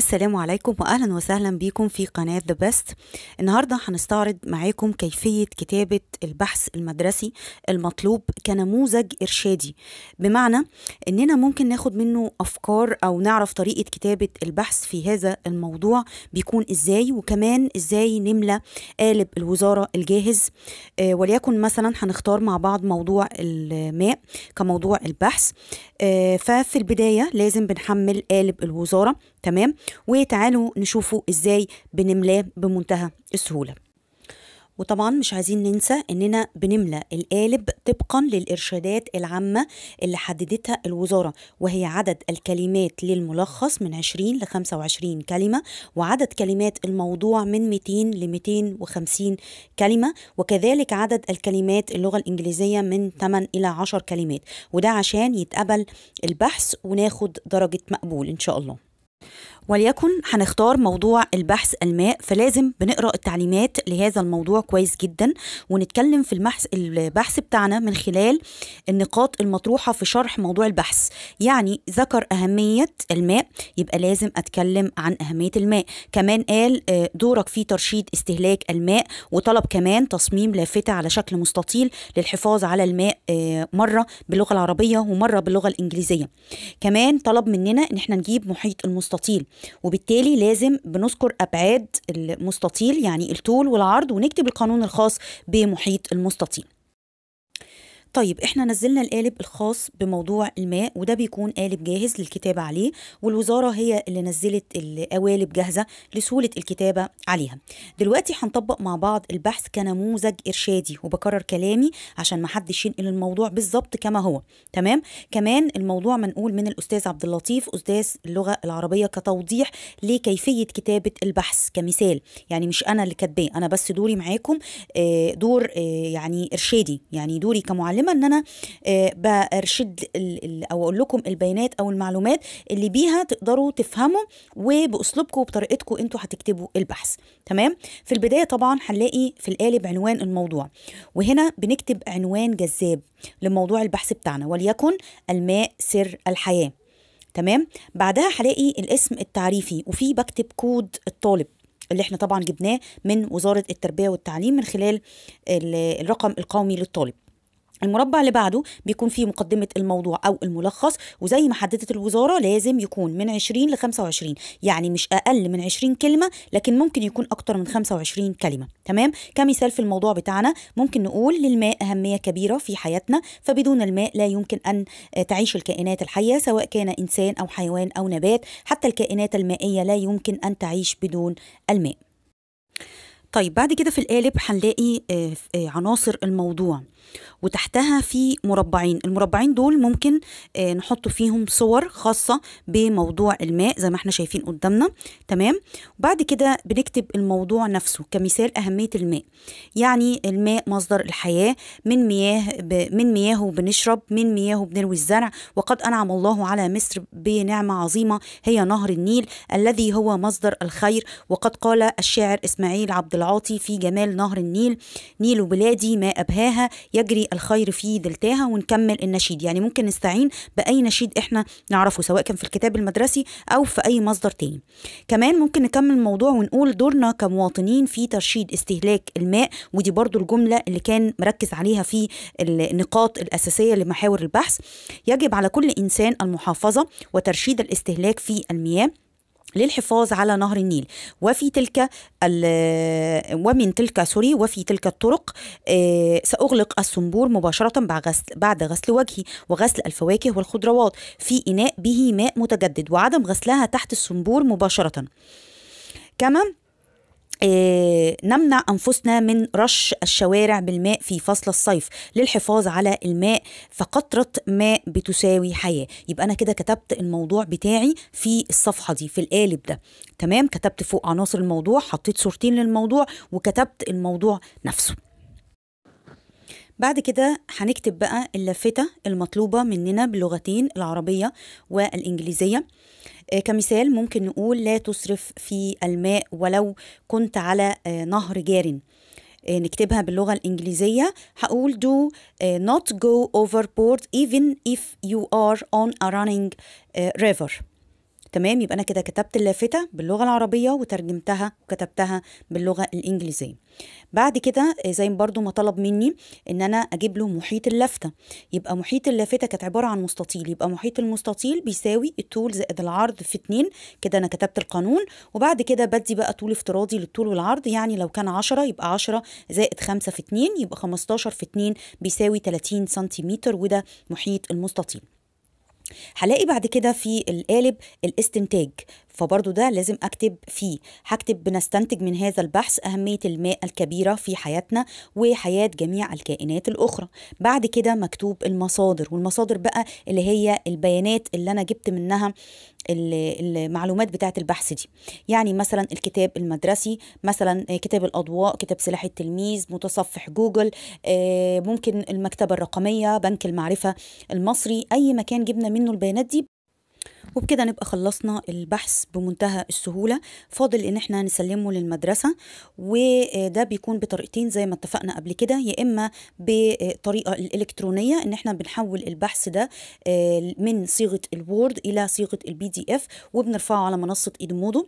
السلام عليكم واهلا وسهلا بيكم في قناه ذا بيست النهارده هنستعرض معاكم كيفيه كتابه البحث المدرسي المطلوب كنموذج ارشادي بمعنى اننا ممكن ناخد منه افكار او نعرف طريقه كتابه البحث في هذا الموضوع بيكون ازاي وكمان ازاي نملى قالب الوزاره الجاهز آه، وليكن مثلا هنختار مع بعض موضوع الماء كموضوع البحث آه، ففي البدايه لازم بنحمل قالب الوزاره تمام وتعالوا نشوفوا ازاي بنملاه بمنتهى السهوله وطبعا مش عايزين ننسى اننا بنملى القالب طبقا للارشادات العامه اللي حددتها الوزاره وهي عدد الكلمات للملخص من 20 ل 25 كلمه وعدد كلمات الموضوع من 200 ل 250 كلمه وكذلك عدد الكلمات اللغه الانجليزيه من 8 الى 10 كلمات وده عشان يتقبل البحث وناخد درجه مقبول ان شاء الله وليكن هنختار موضوع البحث الماء فلازم بنقرا التعليمات لهذا الموضوع كويس جدا ونتكلم في البحث البحث بتاعنا من خلال النقاط المطروحه في شرح موضوع البحث يعني ذكر اهميه الماء يبقى لازم اتكلم عن اهميه الماء كمان قال آه، دورك في ترشيد استهلاك الماء وطلب كمان تصميم لافته على شكل مستطيل للحفاظ على الماء آه، مره باللغه العربيه ومره باللغه الانجليزيه كمان طلب مننا ان احنا نجيب محيط المستطيل وبالتالي لازم بنذكر أبعاد المستطيل يعني الطول والعرض ونكتب القانون الخاص بمحيط المستطيل طيب احنا نزلنا القالب الخاص بموضوع الماء وده بيكون قالب جاهز للكتابة عليه والوزارة هي اللي نزلت القوالب جاهزة لسهولة الكتابة عليها دلوقتي هنطبق مع بعض البحث كنموذج إرشادي وبكرر كلامي عشان محدش ينقل الموضوع بالظبط كما هو تمام كمان الموضوع منقول من الأستاذ عبد اللطيف أستاذ اللغة العربية كتوضيح لكيفية كتابة البحث كمثال يعني مش أنا اللي كاتباه أنا بس دوري معاكم آه، دور آه، يعني إرشادي يعني دوري كمعلم متعلمه ان انا آه، برشد او اقول لكم البيانات او المعلومات اللي بيها تقدروا تفهموا وباسلوبكم وبطريقتكم انتوا هتكتبوا البحث تمام في البدايه طبعا هنلاقي في القالب عنوان الموضوع وهنا بنكتب عنوان جذاب لموضوع البحث بتاعنا وليكن الماء سر الحياه تمام بعدها هلاقي الاسم التعريفي وفي بكتب كود الطالب اللي احنا طبعا جبناه من وزاره التربيه والتعليم من خلال الرقم القومي للطالب المربع اللي بعده بيكون فيه مقدمة الموضوع أو الملخص وزي ما حددت الوزارة لازم يكون من 20 ل 25 يعني مش أقل من 20 كلمة لكن ممكن يكون أكتر من 25 كلمة تمام كمثال في الموضوع بتاعنا ممكن نقول للماء أهمية كبيرة في حياتنا فبدون الماء لا يمكن أن تعيش الكائنات الحية سواء كان إنسان أو حيوان أو نبات حتى الكائنات المائية لا يمكن أن تعيش بدون الماء طيب بعد كده في القالب هنلاقي آه، آه، عناصر الموضوع وتحتها في مربعين المربعين دول ممكن آه، نحط فيهم صور خاصة بموضوع الماء زي ما احنا شايفين قدامنا تمام وبعد كده بنكتب الموضوع نفسه كمثال أهمية الماء يعني الماء مصدر الحياة من مياه ب... من مياهه بنشرب من مياهه بنروي الزرع وقد أنعم الله على مصر بنعمة عظيمة هي نهر النيل الذي هو مصدر الخير وقد قال الشاعر إسماعيل عبد العاطي في جمال نهر النيل نيل بلادي ما أبهاها يجري الخير في دلتاها ونكمل النشيد يعني ممكن نستعين بأي نشيد إحنا نعرفه سواء كان في الكتاب المدرسي أو في أي مصدر تاني كمان ممكن نكمل الموضوع ونقول دورنا كمواطنين في ترشيد استهلاك الماء ودي برضو الجملة اللي كان مركز عليها في النقاط الأساسية لمحاور البحث يجب على كل إنسان المحافظة وترشيد الاستهلاك في المياه للحفاظ على نهر النيل وفي تلك آه، ومن تلك سوري وفي تلك الطرق آه، سأغلق الصنبور مباشرة بعد غسل, بعد غسل وجهي وغسل الفواكه والخضروات في إناء به ماء متجدد وعدم غسلها تحت الصنبور مباشرة كما آه، نمنع أنفسنا من رش الشوارع بالماء في فصل الصيف للحفاظ على الماء فقطرة ماء بتساوي حياة يبقى أنا كده كتبت الموضوع بتاعي في الصفحة دي في القالب ده تمام كتبت فوق عناصر الموضوع حطيت صورتين للموضوع وكتبت الموضوع نفسه بعد كده هنكتب بقى اللافتة المطلوبة مننا باللغتين العربية والإنجليزية آه، كمثال ممكن نقول لا تصرف في الماء ولو كنت على آه، نهر جار آه، نكتبها باللغة الإنجليزية هقول do not go overboard even if you are on a running river تمام يبقى انا كده كتبت اللافته باللغه العربيه وترجمتها وكتبتها باللغه الانجليزيه بعد كده آه، زي برضو ما طلب مني ان انا اجيب له محيط اللافته يبقى محيط اللافته كانت عباره عن مستطيل يبقى محيط المستطيل بيساوي الطول زائد العرض في 2 كده انا كتبت القانون وبعد كده بدي بقى طول افتراضي للطول والعرض يعني لو كان 10 يبقى 10 زائد 5 في 2 يبقى 15 في 2 بيساوي 30 سنتيمتر وده محيط المستطيل هلاقي بعد كده في القالب الاستنتاج فبرضو ده لازم أكتب فيه هكتب بنستنتج من هذا البحث أهمية الماء الكبيرة في حياتنا وحياة جميع الكائنات الأخرى بعد كده مكتوب المصادر والمصادر بقى اللي هي البيانات اللي أنا جبت منها المعلومات بتاعه البحث دي يعني مثلا الكتاب المدرسي مثلا كتاب الاضواء كتاب سلاح التلميذ متصفح جوجل آه، ممكن المكتبه الرقميه بنك المعرفه المصري اي مكان جبنا منه البيانات دي وبكده نبقى خلصنا البحث بمنتهى السهولة فاضل ان احنا نسلمه للمدرسة وده بيكون بطريقتين زي ما اتفقنا قبل كده يا اما بطريقة الالكترونية ان احنا بنحول البحث ده آه، من صيغة الوورد الى صيغة البي دي اف وبنرفعه على منصة ايدمودو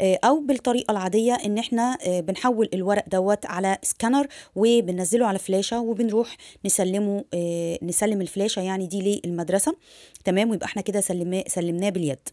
آه، او بالطريقة العادية ان احنا آه، بنحول الورق دوت على سكانر وبننزله على فلاشة وبنروح نسلمه نسلم الفلاشة يعني دي للمدرسة تمام ويبقى احنا كده سلمناه علمناه باليد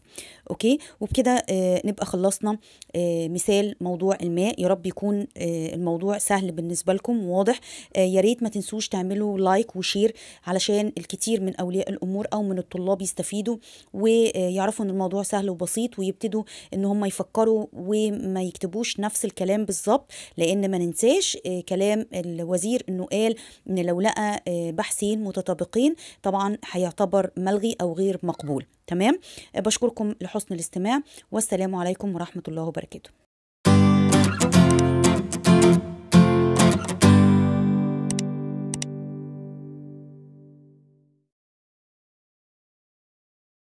اوكي وبكده آه نبقى خلصنا آه مثال موضوع الماء يا رب يكون آه الموضوع سهل بالنسبه لكم وواضح آه يا ريت ما تنسوش تعملوا لايك وشير علشان الكتير من اولياء الامور او من الطلاب يستفيدوا ويعرفوا ان الموضوع سهل وبسيط ويبتدوا ان هم يفكروا وما يكتبوش نفس الكلام بالظبط لان ما ننساش آه كلام الوزير انه قال ان لو لقى آه بحثين متطابقين طبعا هيعتبر ملغي او غير مقبول تمام بشكركم لحسن الاستماع والسلام عليكم ورحمه الله وبركاته